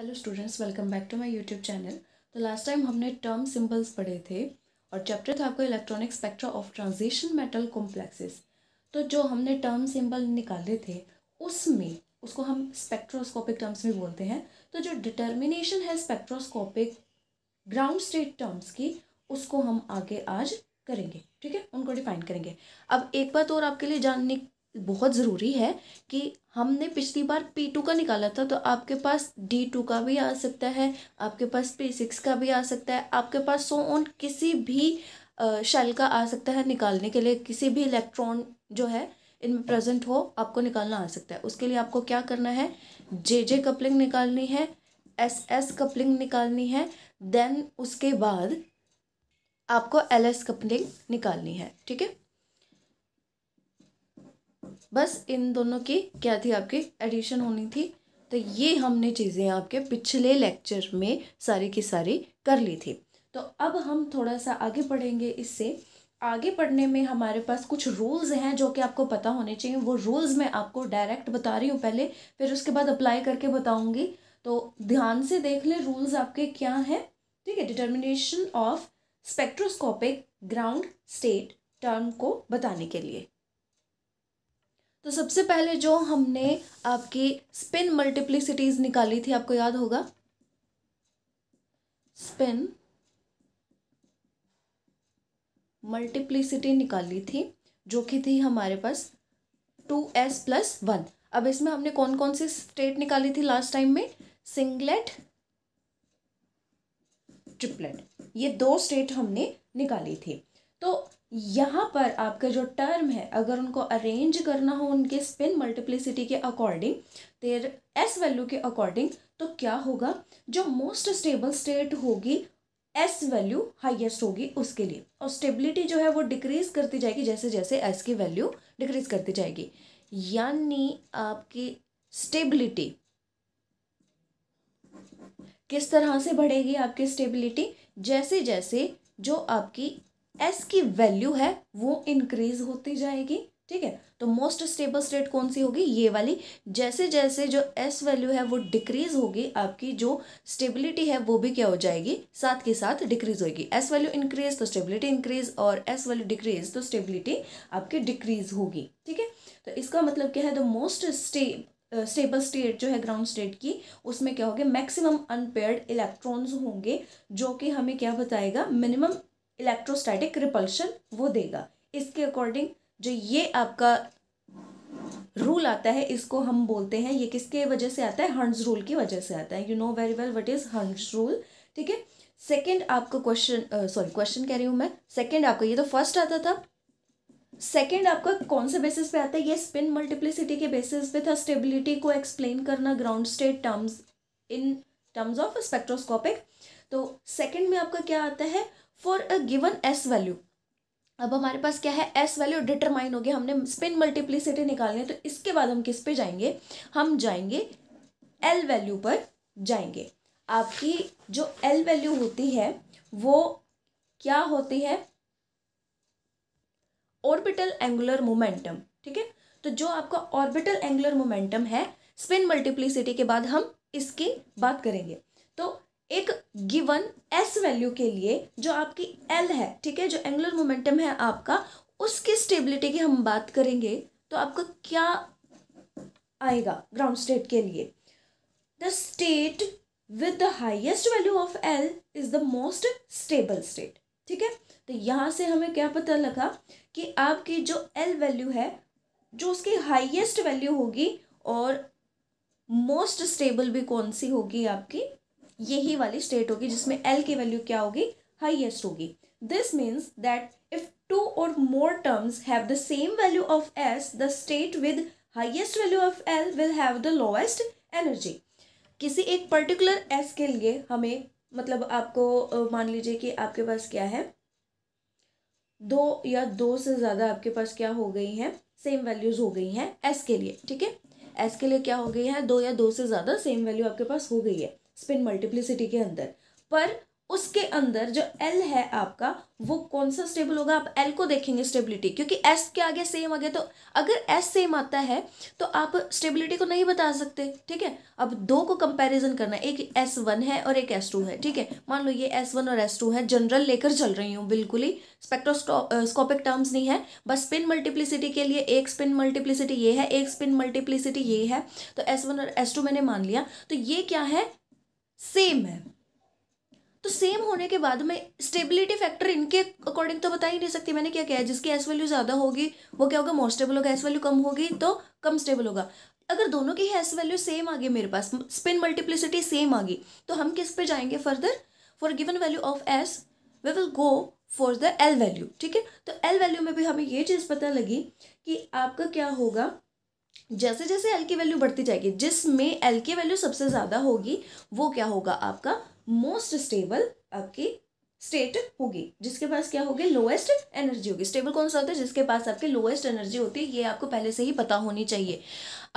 hello students welcome back to my YouTube channel तो last time हमने term symbols पढ़े थे और चैप्टर था आपको electronic spectra of transition metal complexes तो जो हमने टर्म सिंबल निकाले थे उसमें उसको हम स्पेक्ट्रोस्कोपिक टर्म्स में बोलते हैं तो जो डिटर्मिनेशन है स्पेक्ट्रोस्कोपिक ग्राउंड स्टेट टर्म्स की उसको हम आगे आज करेंगे ठीक है उनको डिफाइन करेंगे अब एक बात और आपके लिए जानने बहुत ज़रूरी है कि हमने पिछली बार पी टू का निकाला था तो आपके पास डी टू का भी आ सकता है आपके पास पी सिक्स का भी आ सकता है आपके पास सो ऑन किसी भी शेल का आ सकता है निकालने के लिए किसी भी इलेक्ट्रॉन जो है इनमें प्रेजेंट हो आपको निकालना आ सकता है उसके लिए आपको क्या करना है जे जे कपलिंग निकालनी है एस एस कपलिंग निकालनी है देन उसके बाद आपको एल एस कपलिंग निकालनी है ठीक है बस इन दोनों की क्या थी आपकी एडिशन होनी थी तो ये हमने चीज़ें आपके पिछले लेक्चर में सारी की सारी कर ली थी तो अब हम थोड़ा सा आगे पढ़ेंगे इससे आगे पढ़ने में हमारे पास कुछ रूल्स हैं जो कि आपको पता होने चाहिए वो रूल्स मैं आपको डायरेक्ट बता रही हूँ पहले फिर उसके बाद अप्लाई करके बताऊँगी तो ध्यान से देख लें रूल्स आपके क्या हैं ठीक है determination of spectroscopic ground state term को बताने के लिए तो सबसे पहले जो हमने आपकी स्पिन मल्टीप्लिसिटीज़ निकाली थी आपको याद होगा स्पिन मल्टीप्लिसिटी निकाली थी जो कि थी हमारे पास टू एस प्लस वन अब इसमें हमने कौन कौन सी स्टेट निकाली थी लास्ट टाइम में सिंगलेट ट्रिपलेट ये दो स्टेट हमने निकाली थी तो यहाँ पर आपका जो टर्म है अगर उनको अरेंज करना हो उनके स्पिन मल्टीप्लिसिटी के अकॉर्डिंग देर एस वैल्यू के अकॉर्डिंग तो क्या होगा जो मोस्ट स्टेबल स्टेट होगी एस वैल्यू हाईएस्ट होगी उसके लिए और स्टेबिलिटी जो है वो डिक्रीज करती जाएगी जैसे जैसे एस की वैल्यू डिक्रीज करती जाएगी यानी आपकी स्टेबिलिटी किस तरह से बढ़ेगी आपकी स्टेबिलिटी जैसे जैसे जो आपकी एस की वैल्यू है वो इंक्रीज होती जाएगी ठीक है तो मोस्ट स्टेबल स्टेट कौन सी होगी ये वाली जैसे जैसे जो एस वैल्यू है वो डिक्रीज होगी आपकी जो स्टेबिलिटी है वो भी क्या हो जाएगी साथ के साथ डिक्रीज होगी एस वैल्यू इंक्रीज तो स्टेबिलिटी इंक्रीज और एस वैल्यू डिक्रीज तो स्टेबिलिटी आपकी डिक्रीज होगी ठीक है तो इसका मतलब क्या है the most ste stable state जो है ग्राउंड स्टेट की उसमें क्या होगा मैक्सिमम अनपेयर्ड इलेक्ट्रॉन्स होंगे जो कि हमें क्या बताएगा मिनिमम इलेक्ट्रोस्टैटिक रिपल्शन वो देगा इसके अकॉर्डिंग जो ये आपका रूल आता है इसको हम बोलते हैं ये किसके वजह से आता है हंड्स रूल की वजह से आता है you know very well what is Hund's rule ठीक है सेकेंड आपका क्वेश्चन सॉरी क्वेश्चन कह रही हूँ मैं सेकेंड आपका ये तो फर्स्ट आता था सेकेंड आपका कौन से बेसिस पे आता है ये स्पिन मल्टीप्लिसिटी के बेसिस पे था स्टेबिलिटी को एक्सप्लेन करना ground state terms in terms of spectroscopic तो सेकेंड में आपका क्या आता है for a given S value अब हमारे पास क्या है एस वैल्यू डिटरमाइन हो गया हमने स्पिन मल्टीप्लीसिटी निकालनी है तो इसके बाद हम किस पे जाएंगे हम जाएंगे एल वैल्यू पर जाएंगे आपकी जो एल वैल्यू होती है वो क्या होती है ऑर्बिटल एंगुलर मोमेंटम ठीक है तो जो आपका ऑर्बिटल एंगुलर मोमेंटम है स्पिन मल्टीप्लीसिटी के बाद हम इसकी बात करेंगे तो एक गिवन एस वैल्यू के लिए जो आपकी एल है ठीक है जो एंगुलर मोमेंटम है आपका उसकी स्टेबिलिटी की हम बात करेंगे तो आपका क्या आएगा ग्राउंड स्टेट के लिए the state with the highest value of L is the most stable state ठीक है तो यहाँ से हमें क्या पता लगा कि आपकी जो एल वैल्यू है जो उसकी हाइएस्ट वैल्यू होगी और मोस्ट स्टेबल भी कौन सी होगी आपकी यही वाली स्टेट होगी जिसमें एल की वैल्यू क्या होगी हाइएस्ट होगी this means that if two और more terms have the same value of S the state with highest value of L will have the lowest energy किसी एक पर्टिकुलर एस के लिए हमें मतलब आपको मान लीजिए कि आपके पास क्या है दो या दो से ज़्यादा आपके पास क्या हो गई हैं सेम वैल्यूज़ हो गई हैं एस के लिए ठीक है एस के लिए क्या हो गई है दो या दो से ज़्यादा सेम वैल्यू आपके पास हो गई है स्पिन मल्टीप्लिसिटी के अंदर पर उसके अंदर जो एल है आपका वो कौन सा स्टेबल होगा आप एल को देखेंगे स्टेबिलिटी क्योंकि एस के आगे सेम आ गया तो अगर एस सेम आता है तो आप स्टेबिलिटी को नहीं बता सकते ठीक है अब दो को कंपैरिजन करना एक एस वन है और एक एस टू है ठीक है मान लो ये एस वन और एस टू है जनरल लेकर चल रही हूँ बिल्कुल ही स्पेक्ट्रोस्कोपिक टर्म्स नहीं है बस स्पिन मल्टीप्लिसिटी के लिए एक स्पिन मल्टीप्लिसिटी ये है एक स्पिन मल्टीप्लिसिटी ये है तो एस वन और एस टू मैंने मान लिया तो ये क्या है सेम है तो सेम होने के बाद में स्टेबिलिटी फैक्टर इनके अकॉर्डिंग तो बता ही नहीं सकती मैंने क्या क्या है जिसकी एस वैल्यू ज़्यादा होगी वो क्या होगा मोर स्टेबल होगा एस वैल्यू कम होगी तो कम स्टेबल होगा अगर दोनों की एस वैल्यू सेम आ गई मेरे पास स्पिन मल्टीप्लिसिटी सेम आ गई तो हम किस पे जाएंगे further for given value of S we will go for the L value ठीक है तो एल वैल्यू में भी हमें ये चीज़ पता लगी कि आपका क्या होगा जैसे जैसे एल की वैल्यू बढ़ती जाएगी जिसमें एल की वैल्यू सबसे ज़्यादा होगी वो क्या होगा आपका मोस्ट स्टेबल आपकी स्टेट होगी जिसके पास क्या होगी लोएस्ट एनर्जी होगी स्टेबल कौन सा होता है जिसके पास आपके लोएस्ट एनर्जी होती है ये आपको पहले से ही पता होनी चाहिए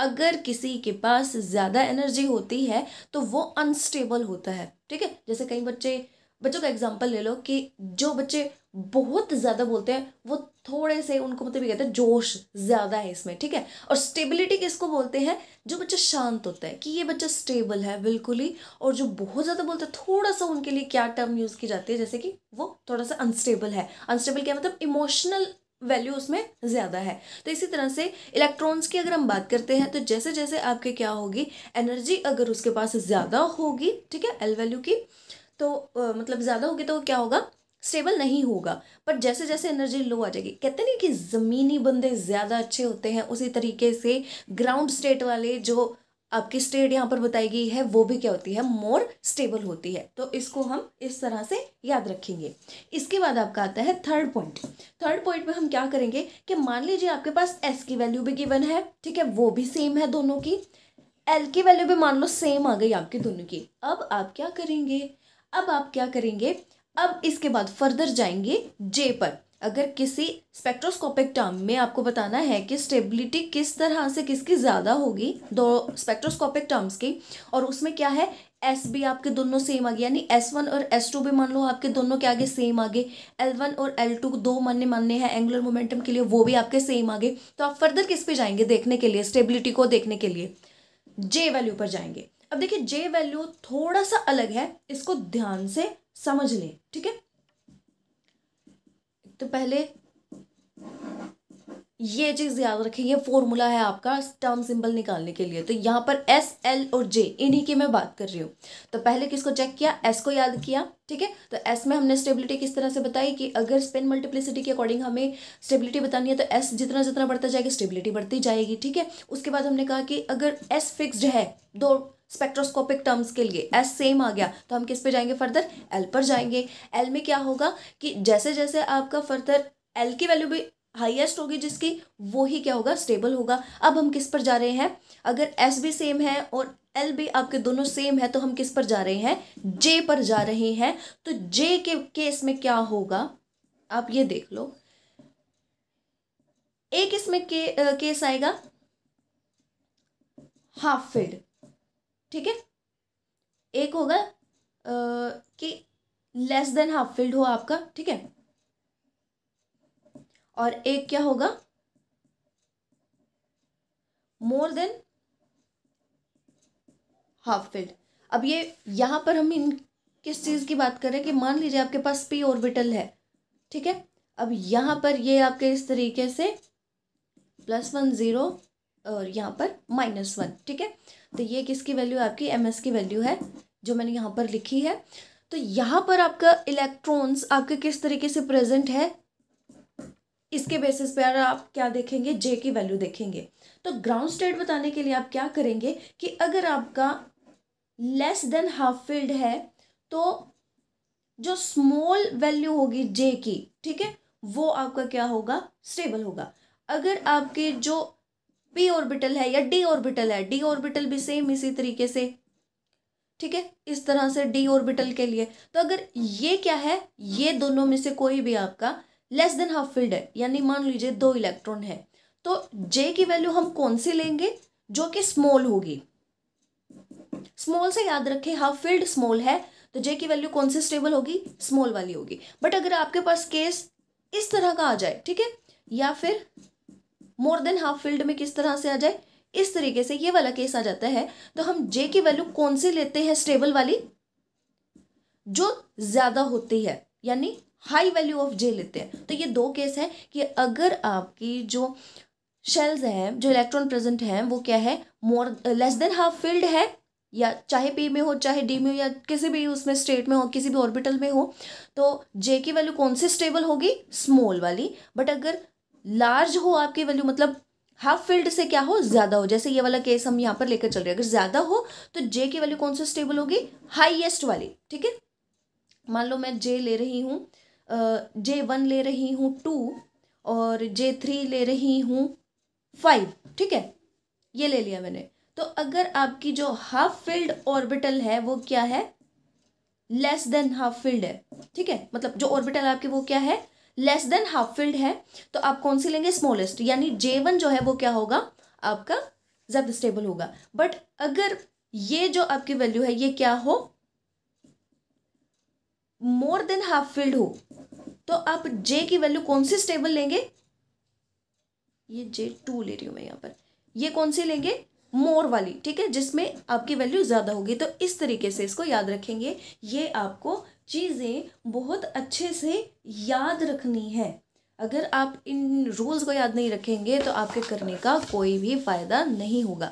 अगर किसी के पास ज़्यादा एनर्जी होती है तो वो अनस्टेबल होता है ठीक है जैसे कई बच्चे बच्चों का एग्जाम्पल ले लो कि जो बच्चे बहुत ज़्यादा बोलते हैं वो थोड़े से उनको मतलब ये कहते हैं जोश ज़्यादा है इसमें ठीक है और स्टेबिलिटी किसको बोलते हैं जो बच्चा शांत होता है कि ये बच्चा स्टेबल है बिल्कुल ही और जो बहुत ज़्यादा बोलते हैं थोड़ा सा उनके लिए क्या टर्म यूज़ की जाती है जैसे कि वो थोड़ा सा अनस्टेबल है अनस्टेबल क्या मतलब इमोशनल वैल्यू उसमें ज़्यादा है तो इसी तरह से इलेक्ट्रॉन्स की अगर हम बात करते हैं तो जैसे जैसे आपके क्या होगी एनर्जी अगर उसके पास ज़्यादा होगी ठीक है एल वैल्यू की तो आ, मतलब ज़्यादा होगी तो क्या होगा स्टेबल नहीं होगा पर जैसे जैसे एनर्जी लो आ जाएगी कहते नहीं कि ज़मीनी बंदे ज़्यादा अच्छे होते हैं उसी तरीके से ग्राउंड स्टेट वाले जो आपकी स्टेट यहाँ पर बताई गई है वो भी क्या होती है मोर स्टेबल होती है तो इसको हम इस तरह से याद रखेंगे इसके बाद आपका आता है थर्ड पॉइंट थर्ड पॉइंट में हम क्या करेंगे कि मान लीजिए आपके पास एस की वैल्यू भी गिवन है ठीक है वो भी सेम है दोनों की एल की वैल्यू भी मान लो सेम आ गई आपकी दोनों की अब आप क्या करेंगे अब आप क्या करेंगे अब इसके बाद फर्दर जाएंगे जे पर अगर किसी स्पेक्ट्रोस्कोपिक टर्म में आपको बताना है कि स्टेबिलिटी किस तरह से किसकी ज़्यादा होगी दो स्पेक्ट्रोस्कोपिक टर्म्स की और उसमें क्या है एस भी आपके दोनों सेम आ गए यानी एस वन और एस टू भी मान लो आपके दोनों के आगे सेम आ गए एल वन और एल टू दो मान्य मानने हैं एंगुलर मोमेंटम के लिए वो भी आपके सेम आ गए तो आप फर्दर किस पे जाएंगे देखने के लिए स्टेबिलिटी को देखने के लिए जे वैल्यू पर जाएंगे अब देखिए जे वैल्यू थोड़ा सा अलग है इसको ध्यान से समझ लें ठीक है तो पहले ये चीज़ याद रखें ये फॉर्मूला है आपका टर्म सिंबल निकालने के लिए तो यहां पर एस एल और जे इन्हीं की मैं बात कर रही हूं तो पहले किसको चेक किया एस को याद किया ठीक है तो एस में हमने स्टेबिलिटी किस तरह से बताई कि अगर स्पेन मल्टीप्लिसिटी के अकॉर्डिंग हमें स्टेबिलिटी बतानी है तो एस जितना जितना बढ़ता जाएगा स्टेबिलिटी बढ़ती जाएगी ठीक है उसके बाद हमने कहा कि अगर एस फिक्सड है दो स्पेक्ट्रोस्कोपिक टर्म्स के लिए एस सेम आ गया तो हम किस पे जाएंगे फर्दर एल पर जाएंगे एल में क्या होगा कि जैसे जैसे आपका फर्दर एल की वैल्यू भी हाईएस्ट होगी जिसकी वो ही क्या होगा स्टेबल होगा अब हम किस पर जा रहे हैं अगर एस भी सेम है और एल भी आपके दोनों सेम है तो हम किस पर जा रहे हैं जे पर जा रहे हैं तो जे के केस में क्या होगा आप ये देख लो एक इसमें के, केस आएगा हाफ फिल्ड ठीक है एक होगा कि लेस देन हाफ फील्ड हो आपका ठीक है और एक क्या होगा मोर देन हाफ फील्ड अब ये यहां पर हम इन किस चीज़ की बात करें कि मान लीजिए आपके पास पी ऑर्बिटल है ठीक है अब यहां पर ये आपके इस तरीके से प्लस वन ज़ीरो और यहां पर माइनस वन ठीक है तो ये किसकी वैल्यू आपकी एम की वैल्यू है जो मैंने यहाँ पर लिखी है तो यहाँ पर आपका इलेक्ट्रॉन्स आपके किस तरीके से प्रेजेंट है इसके बेसिस पर आप क्या देखेंगे जे की वैल्यू देखेंगे तो ग्राउंड स्टेट बताने के लिए आप क्या करेंगे कि अगर आपका लेस देन हाफ फील्ड है तो जो स्मॉल वैल्यू होगी जे की ठीक है वो आपका क्या होगा स्टेबल होगा अगर आपके जो पी ऑर्बिटल है या डी ऑर्बिटल है डी ऑर्बिटल भी सेम इसी तरीके से ठीक है इस तरह से डी ऑर्बिटल के लिए तो अगर ये क्या है ये दोनों में से कोई भी आपका लेस देन हाफ फील्ड है यानी मान लीजिए दो इलेक्ट्रॉन है तो जे की वैल्यू हम कौन सी लेंगे जो कि स्मॉल होगी स्मॉल से याद रखें हाफ फील्ड स्मॉल है तो जे की वैल्यू कौन सी स्टेबल होगी स्मॉल वाली होगी बट अगर आपके पास केस इस तरह का आ जाए ठीक है या फिर मोर देन हाफ फील्ड में किस तरह से आ जाए इस तरीके से ये वाला केस आ जाता है तो हम जे की वैल्यू कौन सी लेते हैं स्टेबल वाली जो ज़्यादा होती है यानी हाई वैल्यू ऑफ जे लेते हैं तो ये दो केस हैं कि अगर आपकी जो शेल्स हैं जो इलेक्ट्रॉन प्रेजेंट हैं वो क्या है more less than half filled है या चाहे पी में हो चाहे डी में हो या किसी भी उसमें स्टेट में हो किसी भी ऑर्बिटल में हो तो जे की वैल्यू कौन सी स्टेबल होगी स्मॉल वाली बट अगर लार्ज हो आपकी वैल्यू मतलब हाफ फील्ड से क्या हो ज़्यादा हो जैसे ये वाला केस हम यहाँ पर लेकर चल रहे हैं अगर ज़्यादा हो तो जे की वैल्यू कौन से स्टेबल होगी हाईएस्ट वाली ठीक है मान लो मैं जे ले रही हूँ जे वन ले रही हूँ टू और जे थ्री ले रही हूँ फाइव ठीक है ये ले लिया मैंने तो अगर आपकी जो हाफ फील्ड ऑर्बिटल है वो क्या है लेस देन हाफ फील्ड है ठीक है मतलब जो ऑर्बिटल आपके वो क्या है लेस देन हाफ फिल्ड है तो आप कौन सी लेंगे स्मॉलेस्ट यानी जे वन जो है वो क्या होगा आपका ज्यादा स्टेबल होगा बट अगर ये जो आपकी वैल्यू है ये क्या हो मोर देन हाफ फिल्ड हो तो आप जे की वैल्यू कौन सी स्टेबल लेंगे ये जे टू ले रही हूं मैं यहां पर ये कौन सी लेंगे मोर वाली ठीक है जिसमें आपकी वैल्यू ज़्यादा होगी तो इस तरीके से इसको याद रखेंगे ये आपको चीज़ें बहुत अच्छे से याद रखनी है अगर आप इन रूल्स को याद नहीं रखेंगे तो आपके करने का कोई भी फ़ायदा नहीं होगा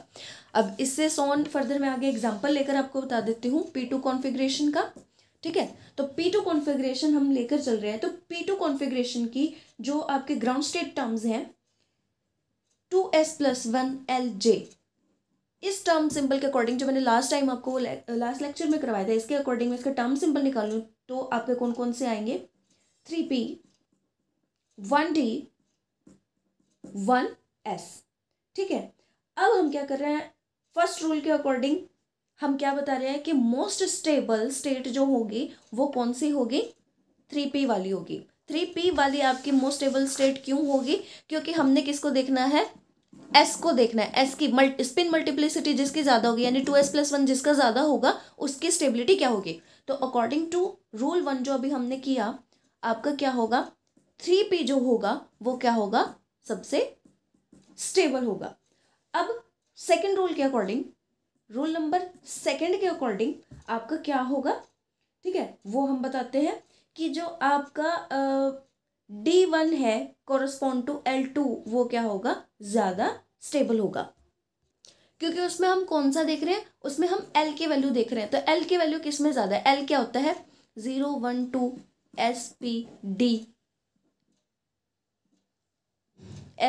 अब इससे सोन फर्दर मैं आगे एग्जांपल लेकर आपको बता देती हूँ पी टू कॉन्फ़िगरेशन का ठीक है तो पी टू कॉन्फ़िगरेशन हम लेकर चल रहे हैं तो पी टू कॉन्फ़िगरेशन की जो आपके ग्राउंड स्टेट टर्म्स हैं two S plus one L J इस टर्म सिंपल के अकॉर्डिंग जो मैंने लास्ट टाइम आपको लास्ट लेक्चर में करवाया था इसके अकॉर्डिंग में इसका टर्म सिंपल निकालूँ तो आपके कौन कौन से आएंगे three P one D one S ठीक है अब हम क्या कर रहे हैं फर्स्ट रूल के अकॉर्डिंग हम क्या बता रहे हैं कि मोस्ट स्टेबल स्टेट जो होगी वो कौन सी होगी थ्री पी वाली होगी थ्री पी वाली आपकी मोस्ट स्टेबल स्टेट क्यों होगी क्योंकि हमने किसको देखना है एस को देखना है एस की मल्टी स्पिन मल्टीप्लिसिटी जिसकी ज़्यादा होगी यानी टू एस प्लस वन जिसका ज़्यादा होगा उसकी स्टेबिलिटी क्या होगी तो अकॉर्डिंग टू रूल वन जो अभी हमने किया आपका क्या होगा थ्री पी जो होगा वो क्या होगा सबसे स्टेबल होगा अब सेकेंड रूल के अकॉर्डिंग रूल नंबर सेकेंड के अकॉर्डिंग आपका क्या होगा ठीक है वो हम बताते हैं कि जो आपका डी uh, वन है कॉरस्पॉन्ड टू एल टू वो क्या होगा ज़्यादा स्टेबल होगा क्योंकि उसमें हम कौन सा देख रहे हैं उसमें हम एल के वैल्यू देख रहे हैं तो एल के वैल्यू किस में ज़्यादा है एल क्या होता है zero one two S P D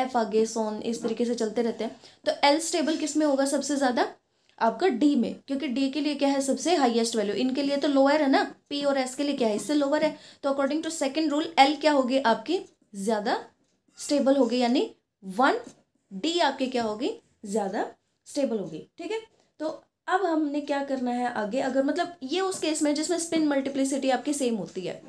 F आगे सोन इस तरीके से चलते रहते हैं तो एल स्टेबल किस में होगा सबसे ज़्यादा आपका डी में क्योंकि डी के लिए क्या है सबसे हाईएस्ट वैल्यू इनके लिए तो लोअर है ना पी और एस के लिए क्या है इससे लोअर है तो according to second rule L क्या होगी आपकी ज़्यादा स्टेबल होगी यानी वन डी आपकी क्या होगी ज़्यादा स्टेबल होगी ठीक है तो अब हमने क्या करना है आगे अगर मतलब ये उस केस में जिसमें स्पिन मल्टीप्लिसिटी आपकी सेम होती है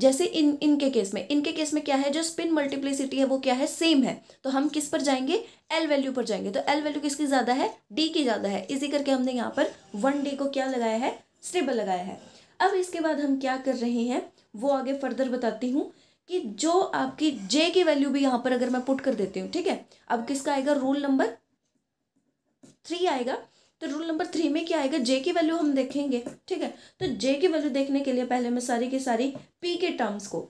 जैसे इन इनके केस में इनके केस में क्या है जो स्पिन मल्टीप्लिसिटी है वो क्या है सेम है तो हम किस पर जाएंगे एल वैल्यू पर जाएंगे तो एल वैल्यू किसकी ज़्यादा है डी की ज़्यादा है इसी करके हमने यहाँ पर वन डी को क्या लगाया है स्टेबल लगाया है अब इसके बाद हम क्या कर रहे हैं वो आगे फर्दर बताती हूँ कि जो आपकी जे की वैल्यू भी यहाँ पर अगर मैं पुट कर देती हूँ ठीक है अब किसका आएगा रूल नंबर थ्री आएगा तो रूल नंबर थ्री में क्या आएगा जे की वैल्यू हम देखेंगे ठीक है तो जे की वैल्यू देखने के लिए पहले मैं सारी की सारी पी के टर्म्स को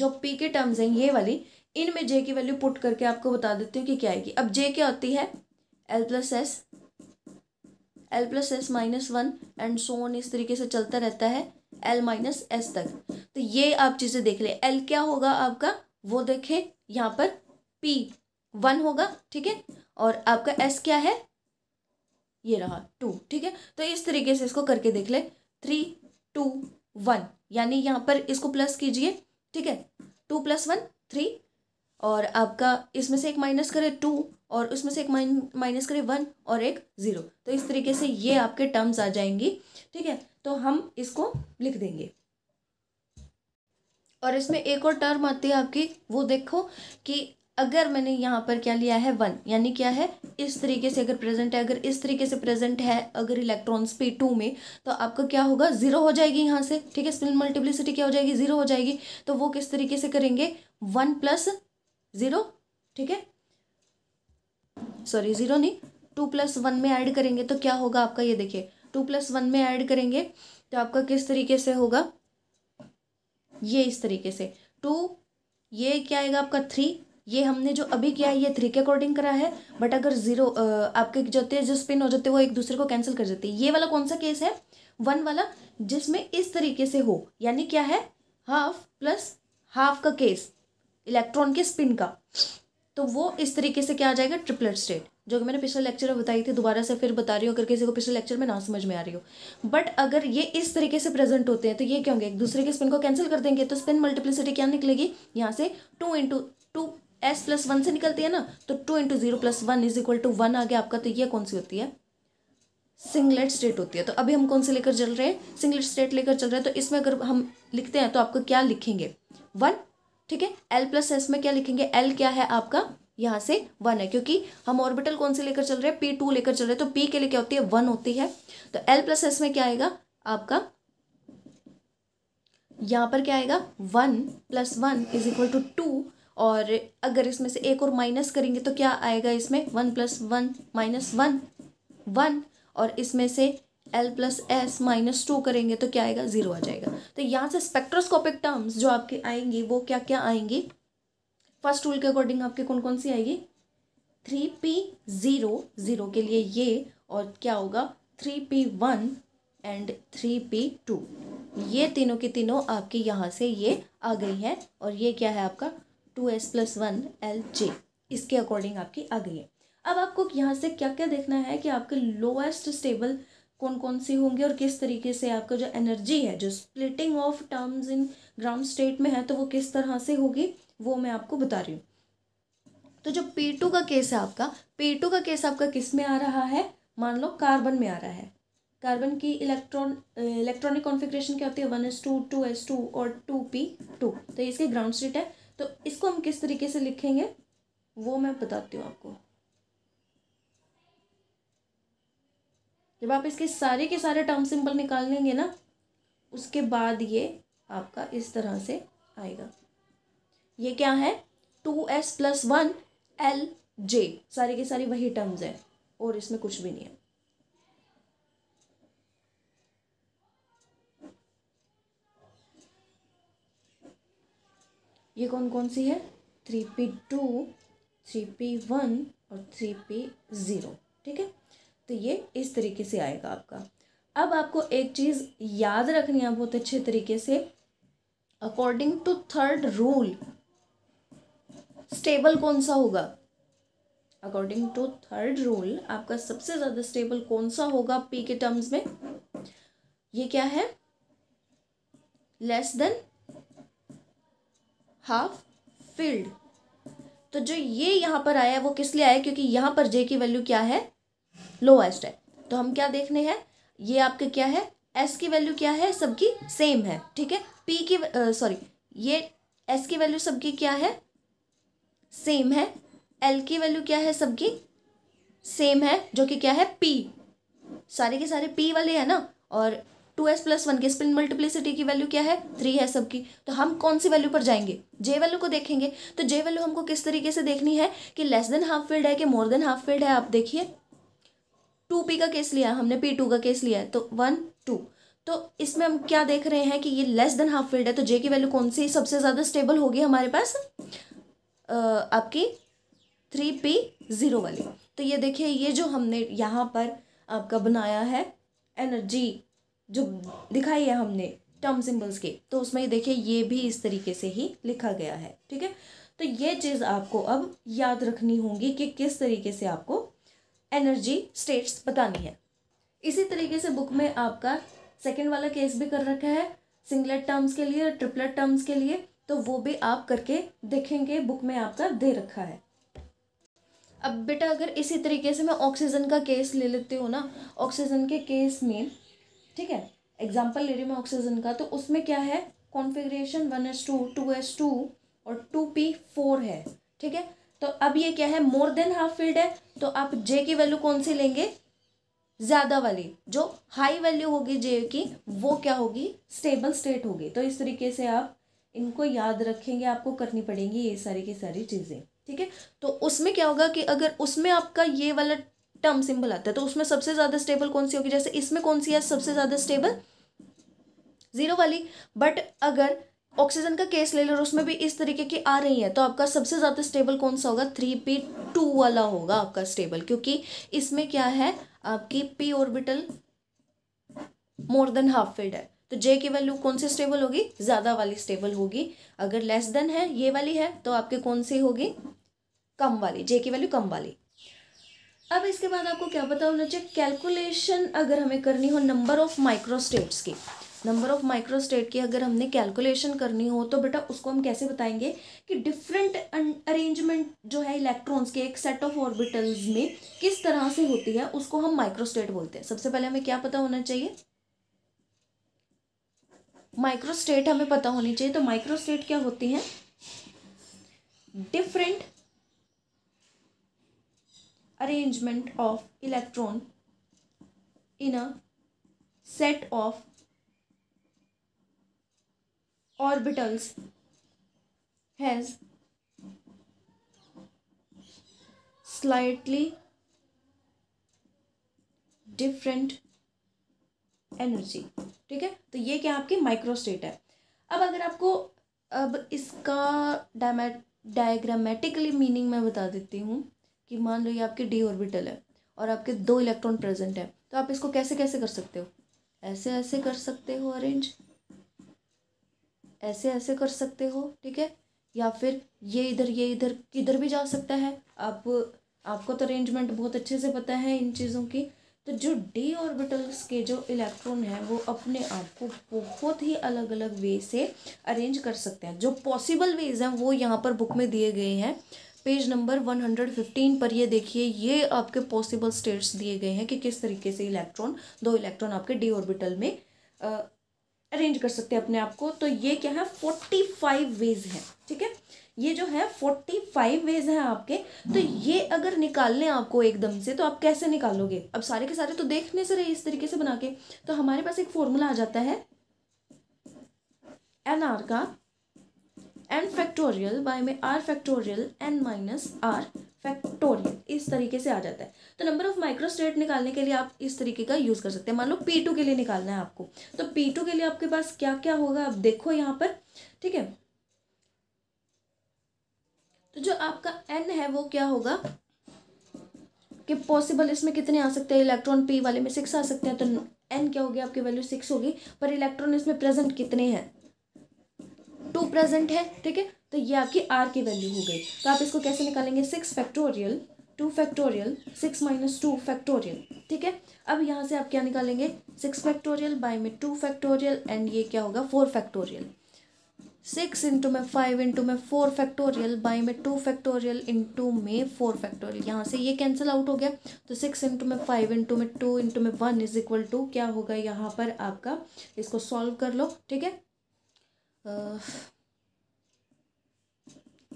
जो पी के टर्म्स हैं ये वाली इनमें जे की वैल्यू पुट करके आपको बता देती हूँ कि क्या आएगी अब जे क्या होती है L plus S L plus S minus one and so on इस तरीके से चलता रहता है एल माइनस एस तक तो ये आप चीज़ें देख लें एल क्या होगा आपका वो देखें यहाँ पर पी वन होगा ठीक है और आपका एस क्या है ये रहा टू ठीक है तो इस तरीके से इसको करके देख ले थ्री टू वन यानी यहाँ पर इसको प्लस कीजिए ठीक है टू प्लस वन थ्री और आपका इसमें से एक माइनस करे टू और उसमें से एक माइनस करे वन और एक ज़ीरो तो इस तरीके से ये आपके टर्म्स आ जाएंगी ठीक है तो हम इसको लिख देंगे और इसमें एक और टर्म आती है आपकी वो देखो कि अगर मैंने यहाँ पर क्या लिया है वन यानी क्या है इस तरीके से अगर प्रेजेंट है अगर इस तरीके से प्रेजेंट है अगर इलेक्ट्रॉन्स पे टू में तो आपका क्या होगा जीरो हो जाएगी यहाँ से ठीक है स्पिन मल्टीप्लिसिटी क्या हो जाएगी जीरो हो जाएगी तो वो किस तरीके से करेंगे वन प्लस जीरो ठीक है सॉरी जीरो नहीं टू प्लस वन में ऐड करेंगे तो क्या होगा आपका ये देखिए टू प्लस वन में ऐड करेंगे तो आपका किस तरीके से होगा ये इस तरीके से टू ये क्या आएगा आपका थ्री ये हमने जो अभी किया है ये थ्री के अकॉर्डिंग करा है बट अगर जीरो आपके जो होते हैं जो स्पिन हो जाते हैं वो एक दूसरे को कैंसिल कर देते हैं ये वाला कौन सा केस है वन वाला जिसमें इस तरीके से हो यानी क्या है हाफ प्लस हाफ का केस इलेक्ट्रॉन के स्पिन का तो वो इस तरीके से क्या आ जाएगा ट्रिपलेट स्टेट जो कि मैंने पिछले लेक्चर में बताई थी दोबारा से फिर बता रही हूँ अगर किसी को पिछले लेक्चर में ना समझ में आ रही हो बट अगर ये इस तरीके से प्रेजेंट होते हैं तो ये क्या होंगे एक दूसरे के स्पिन को कैंसिल कर देंगे तो स्पिन मल्टीप्लिसिटी क्या निकलेगी यहाँ से two into two S plus one से निकलती है ना तो two into zero plus one is equal to one आ गया आपका तो ये कौन सी होती है सिंगलेट स्टेट होती है तो अभी हम कौन से लेकर चल रहे हैं सिंगलेट स्टेट लेकर चल रहे हैं तो इसमें अगर हम लिखते हैं तो आपको क्या लिखेंगे वन ठीक है एल प्लस एस में क्या लिखेंगे एल क्या है आपका यहाँ से वन है क्योंकि हम ऑर्बिटल कौन से लेकर चल रहे हैं पी टू लेकर चल रहे हैं तो पी के लिए क्या होती है वन होती है तो एल प्लस एस में क्या आएगा आपका यहाँ पर क्या आएगा one plus one is equal to two और अगर इसमें से एक और माइनस करेंगे तो क्या आएगा इसमें one plus one minus one one और इसमें से L plus S minus two करेंगे तो क्या आएगा ज़ीरो आ जाएगा तो यहाँ से स्पेक्ट्रोस्कोपिक टर्म्स जो आपके आएंगे वो क्या क्या आएंगी फर्स्ट रूल के अकॉर्डिंग आपके कौन कौन सी आएगी थ्री पी ज़ीरो ज़ीरो के लिए ये और क्या होगा three P one and three P two ये तीनों के तीनों आपके यहाँ से ये आ गई हैं और ये क्या है आपका two S plus one L J इसके अकॉर्डिंग आपकी आ गई है अब आपको यहाँ से क्या क्या देखना है कि आपके लोएस्ट स्टेबल कौन कौन से होंगे और किस तरीके से आपका जो एनर्जी है जो splitting of terms in ground state में है तो वो किस तरह से होगी वो मैं आपको बता रही हूँ तो जो पी टू का केस है आपका पी टू का केस आपका किस में आ रहा है मान लो कार्बन में आ रहा है कार्बन की इलेक्ट्रॉन इलेक्ट्रॉनिक कॉन्फ़िगरेशन क्या होती है one S two two S two और टू पी टू तो इसकी ग्राउंड स्टेट है तो इसको हम किस तरीके से लिखेंगे वो मैं बताती हूँ आपको जब आप इसके सारे के सारे टर्म सिंपल निकाल लेंगे ना उसके बाद ये आपका इस तरह से आएगा ये क्या है two S plus one L J सारी की सारी वही टर्म्स है और इसमें कुछ भी नहीं है ये कौन कौन सी है three P two three P one और थ्री पी ज़ीरो ठीक है तो ये इस तरीके से आएगा आपका अब आपको एक चीज़ याद रखनी है बहुत अच्छे तरीके से according to third rule stable कौन सा होगा अकॉर्डिंग टू थर्ड रूल आपका सबसे ज़्यादा स्टेबल कौन सा होगा पी के टर्म्स में ये क्या है लेस देन हाफ फील्ड तो जो ये यहां पर आया है वो किस लिए आया क्योंकि यहां पर जे की वैल्यू क्या है लोएस्ट है तो हम क्या देखने हैं ये आपका क्या है एस की वैल्यू क्या है सबकी सेम है ठीक है पी की सॉरी ये एस की वैल्यू सबकी क्या है सेम है एल की वैल्यू क्या है सबकी सेम है जो कि क्या है पी सारे के सारे पी वाले है ना और टू एस प्लस वन के स्पिन मल्टीप्लिसिटी की वैल्यू क्या है थ्री है सबकी तो हम कौन सी वैल्यू पर जाएंगे जे वैल्यू को देखेंगे तो जे वैल्यू हमको किस तरीके से देखनी है कि लेस देन हाफ फील्ड है कि मोर देन हाफ फील्ड है आप देखिए टू पी का केस लिया हमने पी टू का केस लिया है तो वन टू तो इसमें हम क्या देख रहे हैं कि ये लेस देन हाफ फील्ड है तो जे की वैल्यू कौन सी सबसे ज़्यादा स्टेबल होगी हमारे पास आपकी थ्री पी ज़ीरो वाली तो ये देखिए ये जो हमने यहाँ पर आपका बनाया है एनर्जी जो दिखाई है हमने टर्म सिंबल्स के तो उसमें ये देखिए ये भी इस तरीके से ही लिखा गया है ठीक है तो ये चीज़ आपको अब याद रखनी होगी कि किस तरीके से आपको एनर्जी स्टेट्स बतानी है इसी तरीके से बुक में आपका सेकेंड वाला केस भी कर रखा है सिंगलेट टर्म्स के लिए और ट्रिपलेट टर्म्स के लिए तो वो भी आप करके देखेंगे बुक में आपका दे रखा है अब बेटा अगर इसी तरीके से मैं ऑक्सीजन का केस ले लेती हूँ ना ऑक्सीजन के केस में ठीक है एग्जाम्पल ले रही हूँ मैं ऑक्सीजन का तो उसमें क्या है configuration one S two two S two और टू पी फोर है ठीक है तो अब ये क्या है मोर देन हाफ फील्ड है तो आप जे की वैल्यू कौन सी लेंगे ज़्यादा वाली जो हाई वैल्यू होगी जे की वो क्या होगी स्टेबल स्टेट होगी तो इस तरीके से आप इनको याद रखेंगे आपको करनी पड़ेंगी ये सारी की सारी चीज़ें ठीक है तो उसमें क्या होगा कि अगर उसमें आपका ये वाला टर्म सिंबल आता है तो उसमें सबसे ज़्यादा स्टेबल कौन सी होगी जैसे इसमें कौन सी है सबसे ज़्यादा स्टेबल ज़ीरो वाली बट अगर ऑक्सीजन का केस ले लो उसमें भी इस तरीके की आ रही है तो आपका सबसे ज़्यादा स्टेबल कौन सा होगा थ्री पी टू वाला होगा आपका स्टेबल क्योंकि इसमें क्या है आपकी P orbital more than half filled है तो जे की वैल्यू कौन सी स्टेबल होगी ज़्यादा वाली स्टेबल होगी अगर लेस देन है ये वाली है तो आपके कौन सी होगी कम वाली जे की वैल्यू कम वाली अब इसके बाद आपको क्या पता होना चाहिए कैलकुलेशन अगर हमें करनी हो नंबर ऑफ माइक्रो स्टेट्स की नंबर ऑफ माइक्रो स्टेट की अगर हमने कैलकुलेशन करनी हो तो बेटा उसको हम कैसे बताएंगे कि डिफरेंट अरेंजमेंट जो है इलेक्ट्रॉन्स के एक सेट ऑफ ऑर्बिटल्स में किस तरह से होती है उसको हम माइक्रो स्टेट बोलते हैं सबसे पहले हमें क्या पता होना चाहिए माइक्रोस्टेट हमें पता होनी चाहिए तो माइक्रोस्टेट क्या होती हैं different arrangement of electron in a set of orbitals has slightly different energy ठीक है तो ये क्या आपकी माइक्रो स्टेट है अब अगर आपको अब इसका डायमे डायग्रामेटिकली मीनिंग मैं बता देती हूँ कि मान लो ये आपके डी ऑर्बिटल है और आपके दो इलेक्ट्रॉन प्रेजेंट है तो आप इसको कैसे कैसे कर सकते हो ऐसे ऐसे कर सकते हो अरेंज ऐसे ऐसे कर सकते हो ठीक है या फिर ये इधर ये इधर किधर भी जा सकता है आप आपको तो अरेंजमेंट बहुत अच्छे से पता है इन चीज़ों की तो जो डी ऑर्बिटल्स के जो इलेक्ट्रॉन हैं वो अपने आप को बहुत ही अलग अलग वे से अरेंज कर सकते हैं जो पॉसिबल वेज हैं वो यहाँ पर बुक में दिए गए हैं page number one hundred fifteen पर ये देखिए ये आपके पॉसिबल स्टेट्स दिए गए हैं कि किस तरीके से इलेक्ट्रॉन दो इलेक्ट्रॉन आपके डी ऑर्बिटल में अरेंज कर सकते हैं अपने आप को तो ये क्या है फोर्टी फाइव वेज हैं ठीक है ये जो है फोर्टी फाइव वेज हैं आपके तो ये अगर निकाल लें आपको एकदम से तो आप कैसे निकालोगे अब सारे के सारे तो देखने से रहे इस तरीके से बना के तो हमारे पास एक फॉर्मूला आ जाता है एन आर का एन फैक्टोरियल बाय में R factorial N minus R factorial इस तरीके से आ जाता है तो नंबर ऑफ माइक्रोस्टेट निकालने के लिए आप इस तरीके का यूज़ कर सकते हैं मान लो पी टू के लिए निकालना है आपको तो पी टू के लिए आपके पास क्या क्या होगा आप देखो यहाँ पर ठीक है तो जो आपका एन है वो क्या होगा कि पॉसिबल इसमें कितने आ सकते हैं इलेक्ट्रॉन पी वाले में सिक्स आ सकते हैं तो एन क्या होगी आपकी वैल्यू सिक्स होगी पर इलेक्ट्रॉन इसमें प्रेजेंट कितने हैं टू प्रेजेंट है ठीक है तो ये आपकी आर की वैल्यू हो गई तो आप इसको कैसे निकालेंगे six factorial two factorial six minus two factorial ठीक है अब यहाँ से आप क्या निकालेंगे सिक्स फैक्टोरियल बाई में टू फैक्टोरियल एंड ये क्या होगा फोर फैक्टोरियल सिक्स इंटू में फाइव इंटू में फोर फैक्टोरियल बाई में टू फैक्टोरियल इंटू में फोर फैक्टोरियल यहाँ से ये कैंसिल आउट हो गया तो सिक्स इंटू में फाइव इंटू में टू इंटू में वन इज इक्वल टू क्या होगा यहाँ पर आपका इसको सॉल्व कर लो ठीक है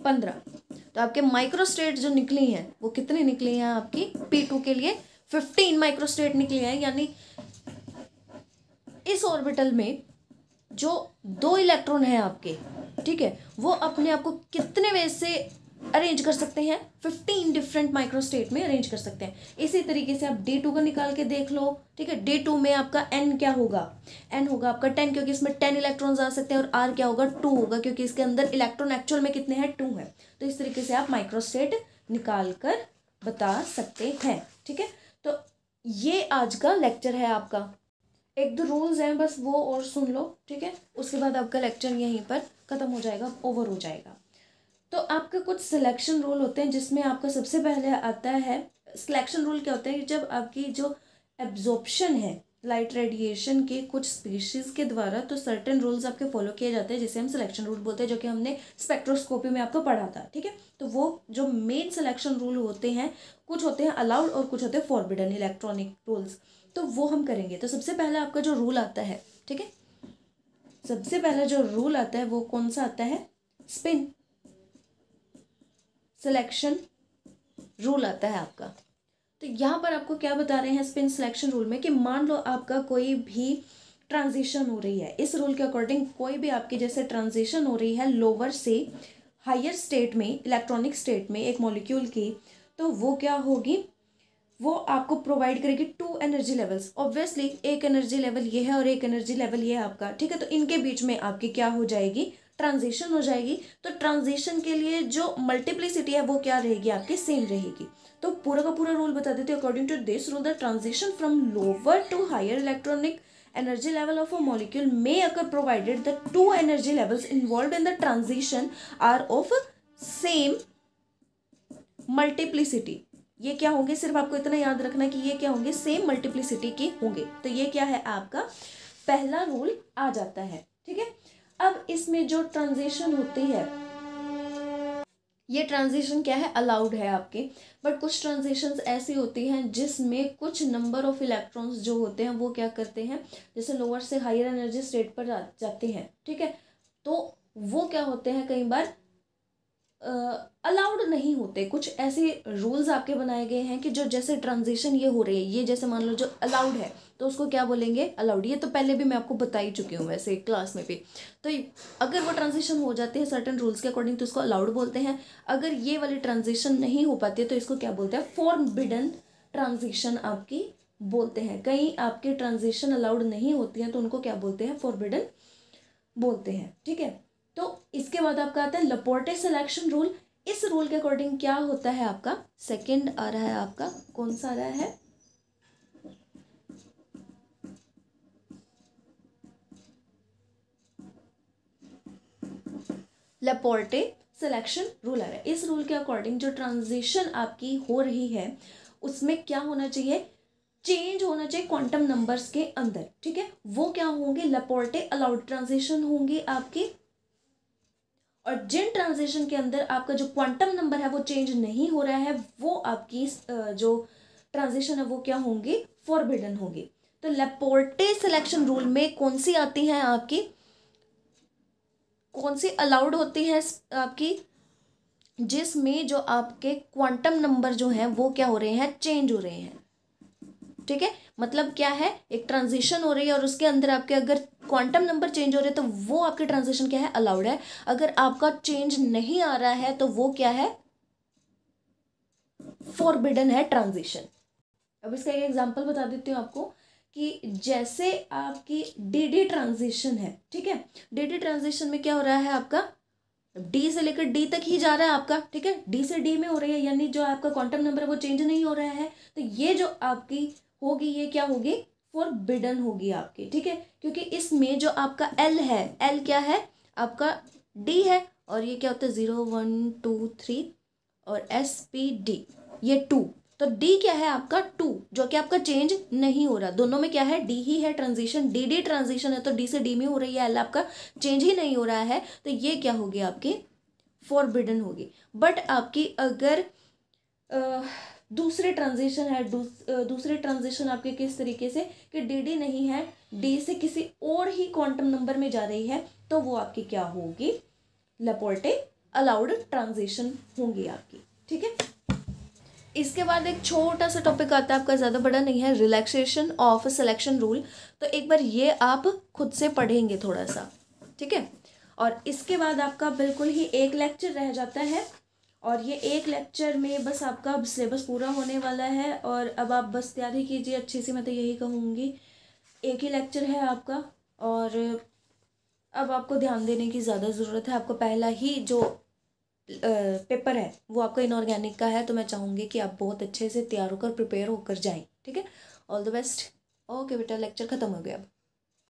पंद्रह तो आपके माइक्रोस्टेट जो निकली हैं वो कितनी निकली हैं आपकी पी टू के लिए फिफ्टीन माइक्रोस्टेट निकली हैं यानी इस ऑर्बिटल में जो दो इलेक्ट्रॉन हैं आपके ठीक है वो अपने आप को कितने वे से अरेंज कर सकते हैं फिफ्टीन डिफरेंट माइक्रो स्टेट में अरेंज कर सकते हैं इसी तरीके से आप डे टू का निकाल के देख लो ठीक है डे टू में आपका एन क्या होगा एन होगा आपका टेन क्योंकि इसमें टेन इलेक्ट्रॉन्स आ सकते हैं और आर क्या होगा टू होगा क्योंकि इसके अंदर इलेक्ट्रॉन एक्चुअल में कितने हैं टू हैं तो इस तरीके से आप माइक्रोस्टेट निकाल कर बता सकते हैं ठीक है तो ये आज का लेक्चर है आपका एक दो रूल्स हैं बस वो और सुन लो ठीक है उसके बाद आपका लेक्चर यहीं पर ख़त्म हो जाएगा ओवर हो जाएगा तो आपके कुछ सिलेक्शन रूल होते हैं जिसमें आपका सबसे पहले आता है सिलेक्शन रूल क्या होता है जब आपकी जो एब्जॉर्प्शन है लाइट रेडिएशन के कुछ स्पीशीज़ के द्वारा तो सर्टेन रूल्स आपके फॉलो किए जाते हैं जिसे हम सिलेक्शन रूल बोलते हैं जो कि हमने स्पेक्ट्रोस्कोपी में आपको पढ़ा था ठीक है तो वो जो मेन सिलेक्शन रूल होते हैं कुछ होते हैं अलाउड और कुछ होते हैं फॉरबिडन इलेक्ट्रॉनिक रूल्स तो वो हम करेंगे तो सबसे पहला आपका जो रूल आता है ठीक है सबसे पहला जो रूल आता है वो कौन सा आता है स्पिन सिलेक्शन रूल आता है आपका तो यहाँ पर आपको क्या बता रहे हैं स्पिन सिलेक्शन रूल में कि मान लो आपका कोई भी ट्रांजिशन हो रही है इस रूल के अकॉर्डिंग कोई भी आपकी जैसे ट्रांजिशन हो रही है लोअर से हायर स्टेट में इलेक्ट्रॉनिक स्टेट में एक मॉलिक्यूल की तो वो क्या होगी वो आपको प्रोवाइड करेगी टू एनर्जी लेवल्स ऑब्वियसली एक एनर्जी लेवल ये है और एक एनर्जी लेवल ये है आपका ठीक है तो इनके बीच में आपकी क्या हो जाएगी ट्रांजिशन हो जाएगी तो ट्रांजिशन के लिए जो मल्टीप्लिसिटी है वो क्या रहेगी आपकी सेम रहेगी तो पूरा का पूरा रूल बता देते according to this rule the transition from lower to higher electronic energy level of a molecule may occur provided the two energy levels involved in the transition are of same multiplicity ये क्या होंगे सिर्फ आपको इतना याद रखना कि ये क्या होंगे सेम मल्टीप्लिसिटी के होंगे तो ये क्या है आपका पहला रूल आ जाता है ठीक है अब इसमें जो ट्रांजिशन होती है ये ट्रांजिशन क्या है अलाउड है आपके बट कुछ ट्रांजिशन ऐसी होती हैं जिसमें कुछ नंबर ऑफ इलेक्ट्रॉन्स जो होते हैं वो क्या करते हैं जैसे लोअर से हायर एनर्जी स्टेट पर जाते हैं ठीक है तो वो क्या होते हैं कई बार अलाउड नहीं होते कुछ ऐसे रूल्स आपके बनाए गए हैं कि जो जैसे ट्रांजिशन ये हो रही है ये जैसे मान लो जो अलाउड है तो उसको क्या बोलेंगे अलाउड ये तो पहले भी मैं आपको बता ही चुकी हूँ वैसे क्लास में भी तो अगर वो ट्रांजिशन हो जाती है सर्टन रूल्स के अकॉर्डिंग तो उसको अलाउड बोलते हैं अगर ये वाली ट्रांजिशन नहीं हो पाती है तो इसको क्या बोलते हैं फॉर्म बिडन ट्रांजिशन आपकी बोलते हैं कहीं आपके ट्रांजिशन अलाउड नहीं होती हैं तो उनको क्या बोलते हैं फॉरबिडन बोलते हैं ठीक है तो इसके बाद आपका आता है लपोर्टे सिलेक्शन रूल इस रूल के अकॉर्डिंग क्या होता है आपका सेकंड आ रहा है आपका कौन सा आ रहा है लपोर्टे सिलेक्शन रूल आ रहा है इस रूल के अकॉर्डिंग जो ट्रांजिशन आपकी हो रही है उसमें क्या होना चाहिए चेंज होना चाहिए क्वांटम नंबर्स के अंदर ठीक है वो क्या होंगे लपोर्टे अलाउड ट्रांजिशन होंगे आपके और जिन ट्रांजिशन के अंदर आपका जो क्वांटम नंबर है वो चेंज नहीं हो रहा है वो आपकी जो ट्रांजिशन है वो क्या होंगी फॉरबिडन होगी तो लेपोर्टे सिलेक्शन रूल में कौन सी आती हैं आपकी कौन सी अलाउड होती है आपकी जिसमें जो आपके क्वांटम नंबर जो हैं वो क्या हो रहे हैं चेंज हो रहे हैं ठीक है मतलब क्या है एक ट्रांजिशन हो रही है और उसके अंदर आपके अगर क्वांटम नंबर चेंज हो रहे हैं तो वो आपके ट्रांजेक्शन क्या है अलाउड है अगर आपका चेंज नहीं आ रहा है तो वो क्या है फॉरबिडन है ट्रांजेक्शन अब इसका एक एग्जाम्पल बता देती हूँ आपको कि जैसे आपकी डी डी ट्रांजेक्शन है ठीक है डी डी ट्रांजेक्शन में क्या हो रहा है आपका डी से लेकर डी तक ही जा रहा है आपका ठीक है डी से डी में हो रही है यानी जो आपका क्वांटम नंबर है वो चेंज नहीं हो रहा है तो ये जो आपकी होगी ये क्या होगी फॉरबिडन होगी आपकी ठीक है क्योंकि इसमें जो आपका एल है एल क्या है आपका डी है और ये क्या होता है ज़ीरो वन टू थ्री और एस पी डी ये टू तो डी क्या है आपका टू जो कि आपका चेंज नहीं हो रहा दोनों में क्या है डी ही है ट्रांजिशन डी डी ट्रांजिशन है तो डी से डी में हो रही है एल आपका चेंज ही नहीं हो रहा है तो ये क्या होगी आपकी फॉरबिडन होगी बट आपकी अगर आ, दूसरे ट्रांजिशन है दूसरे ट्रांजिशन आपके किस तरीके से कि डी डी नहीं है डी से किसी और ही क्वांटम नंबर में जा रही है तो वो आपकी क्या होगी लेपोल्टे अलाउड ट्रांजिशन होंगी आपकी ठीक है इसके बाद एक छोटा सा टॉपिक आता है आपका ज़्यादा बड़ा नहीं है रिलैक्सेशन ऑफ सिलेक्शन रूल तो एक बार ये आप खुद से पढ़ेंगे थोड़ा सा ठीक है और इसके बाद आपका बिल्कुल ही एक लेक्चर रह जाता है और ये एक लेक्चर में बस आपका अब सिलेबस पूरा होने वाला है और अब आप बस तैयारी कीजिए अच्छे से मैं तो यही कहूँगी एक ही लेक्चर है आपका और अब आपको ध्यान देने की ज़्यादा ज़रूरत है आपको पहला ही जो पेपर है वो आपका इनऑर्गेनिक का है तो मैं चाहूँगी कि आप बहुत अच्छे से तैयार होकर प्रिपेयर होकर जाएं ठीक है ऑल द बेस्ट ओके बेटा लेक्चर ख़त्म हो गया अब